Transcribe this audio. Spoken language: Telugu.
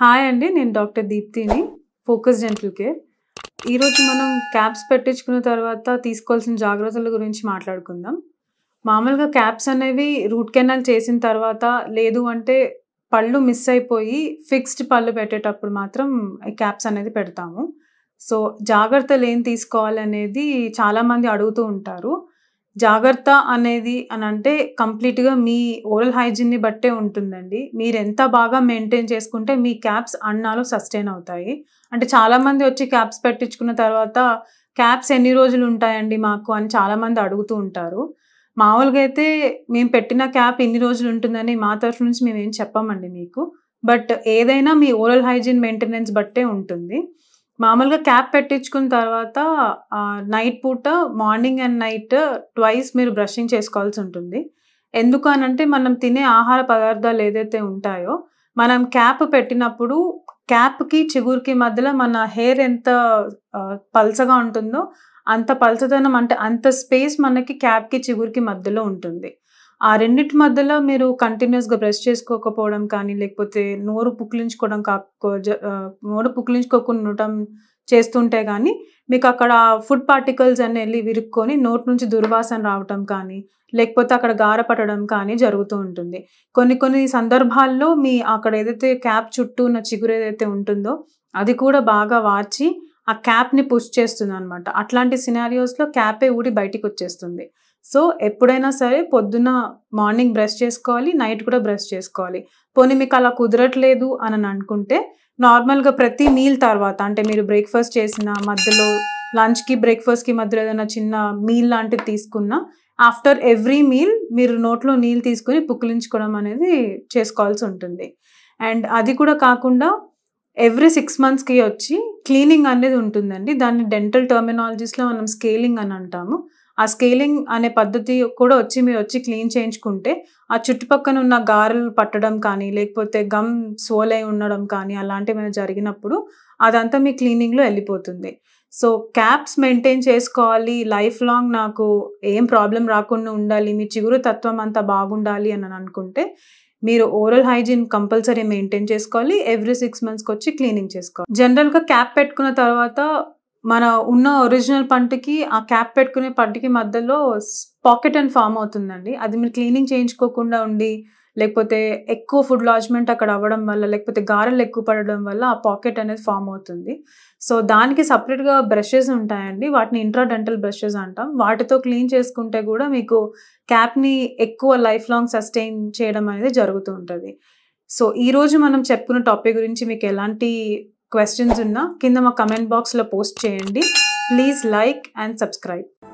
హాయ్ అండి నేను డాక్టర్ దీప్తిని ఫోకస్ డెంటల్ కేర్ ఈరోజు మనం క్యాప్స్ పెట్టించుకున్న తర్వాత తీసుకోవాల్సిన జాగ్రత్తల గురించి మాట్లాడుకుందాం మామూలుగా క్యాప్స్ అనేవి రూట్ కెనాల్ చేసిన తర్వాత లేదు అంటే పళ్ళు మిస్ అయిపోయి ఫిక్స్డ్ పళ్ళు పెట్టేటప్పుడు మాత్రం క్యాప్స్ అనేది పెడతాము సో జాగ్రత్తలు ఏం తీసుకోవాలనేది చాలామంది అడుగుతూ ఉంటారు జాగ్రత్త అనేది అని అంటే కంప్లీట్గా మీ ఓరల్ హైజీన్ని బట్టే ఉంటుందండి మీరు ఎంత బాగా మెయింటైన్ చేసుకుంటే మీ క్యాప్స్ అన్నాలు సస్టైన్ అవుతాయి అంటే చాలామంది వచ్చి క్యాప్స్ పెట్టించుకున్న తర్వాత క్యాప్స్ ఎన్ని రోజులు ఉంటాయండి మాకు అని చాలామంది అడుగుతూ ఉంటారు మామూలుగా అయితే మేము పెట్టిన క్యాప్ ఎన్ని రోజులు ఉంటుందని మా తరఫు నుంచి మేము ఏం చెప్పామండి మీకు బట్ ఏదైనా మీ ఓరల్ హైజీన్ మెయింటెనెన్స్ బట్టే ఉంటుంది మామూలుగా క్యాప్ పెట్టించుకున్న తర్వాత నైట్ పూట మార్నింగ్ అండ్ నైట్ ట్వైస్ మీరు బ్రషింగ్ చేసుకోవాల్సి ఉంటుంది ఎందుకు అంటే మనం తినే ఆహార పదార్థాలు ఏదైతే ఉంటాయో మనం క్యాప్ పెట్టినప్పుడు క్యాప్కి చిగురికి మధ్యలో మన హెయిర్ ఎంత పల్సగా ఉంటుందో అంత పలచదనం అంటే అంత స్పేస్ మనకి క్యాబ్కి చిగురికి మధ్యలో ఉంటుంది ఆ రెండింటి మధ్యలో మీరు కంటిన్యూస్గా బ్రష్ చేసుకోకపోవడం కానీ లేకపోతే నోరు పుక్కిలించుకోవడం కాకో నోరు పుక్కిలించుకోకుండా ఉండటం చేస్తుంటే కానీ మీకు అక్కడ ఫుడ్ పార్టికల్స్ అన్ని వెళ్ళి విరుక్కొని నోట్ నుంచి దుర్వాసన రావటం కానీ లేకపోతే అక్కడ పట్టడం కానీ జరుగుతూ ఉంటుంది కొన్ని కొన్ని సందర్భాల్లో మీ అక్కడ ఏదైతే క్యాప్ చుట్టూ ఉన్న చిగురు ఏదైతే ఉంటుందో అది కూడా బాగా వార్చి ఆ క్యాప్ని పుష్ చేస్తుంది అనమాట అట్లాంటి సినారియోస్లో క్యాపే ఊడి బయటికి వచ్చేస్తుంది సో ఎప్పుడైనా సరే పొద్దున మార్నింగ్ బ్రష్ చేసుకోవాలి నైట్ కూడా బ్రష్ చేసుకోవాలి పోనీ మీకు అలా కుదరట్లేదు అని అనుకుంటే నార్మల్గా ప్రతి మీల్ తర్వాత అంటే మీరు బ్రేక్ఫాస్ట్ చేసిన మధ్యలో లంచ్కి బ్రేక్ఫాస్ట్కి మధ్యలో ఏదైనా చిన్న మీల్ లాంటిది తీసుకున్నా ఆఫ్టర్ ఎవ్రీ మీల్ మీరు నోట్లో నీళ్ళు తీసుకుని పుక్కిలించుకోవడం అనేది చేసుకోవాల్సి ఉంటుంది అండ్ అది కూడా కాకుండా ఎవ్రీ సిక్స్ మంత్స్కి వచ్చి క్లీనింగ్ అనేది ఉంటుందండి దాన్ని డెంటల్ టర్మినాలజీస్లో మనం స్కేలింగ్ అని అంటాము ఆ స్కేలింగ్ అనే పద్ధతి కూడా వచ్చి మీరు వచ్చి క్లీన్ చేయించుకుంటే ఆ చుట్టుపక్కన ఉన్న గారెలు పట్టడం కానీ లేకపోతే గమ్ సోలై ఉండడం కానీ అలాంటివి ఏమైనా జరిగినప్పుడు అదంతా మీ క్లీనింగ్లో వెళ్ళిపోతుంది సో క్యాప్స్ మెయింటైన్ చేసుకోవాలి లైఫ్ లాంగ్ నాకు ఏం ప్రాబ్లం రాకుండా ఉండాలి మీ చిగురు తత్వం అంతా బాగుండాలి అని అనుకుంటే మీరు ఓరల్ హైజీన్ కంపల్సరీ మెయింటైన్ చేసుకోవాలి ఎవ్రీ సిక్స్ మంత్స్కి వచ్చి క్లీనింగ్ చేసుకోవాలి జనరల్గా క్యాప్ పెట్టుకున్న తర్వాత మన ఉన్న ఒరిజినల్ పంటకి ఆ క్యాప్ పెట్టుకునే పంటకి మధ్యలో పాకెట్ అండ్ ఫామ్ అవుతుందండి అది మీరు క్లీనింగ్ చేయించుకోకుండా ఉండి లేకపోతే ఎక్కువ ఫుడ్ లాడ్జ్మెంట్ అక్కడ అవ్వడం వల్ల లేకపోతే గారెలు ఎక్కువ పడడం వల్ల ఆ పాకెట్ అనేది ఫామ్ అవుతుంది సో దానికి సపరేట్గా బ్రషెస్ ఉంటాయండి వాటిని ఇంట్రాడెంటల్ బ్రషెస్ అంటాం వాటితో క్లీన్ చేసుకుంటే కూడా మీకు క్యాప్ని ఎక్కువ లైఫ్ లాంగ్ సస్టైన్ చేయడం అనేది జరుగుతూ ఉంటుంది సో ఈరోజు మనం చెప్పుకున్న టాపిక్ గురించి మీకు ఎలాంటి క్వశ్చన్స్ ఉన్నా కింద మా కమెంట్ బాక్స్లో పోస్ట్ చేయండి ప్లీజ్ లైక్ అండ్ సబ్స్క్రైబ్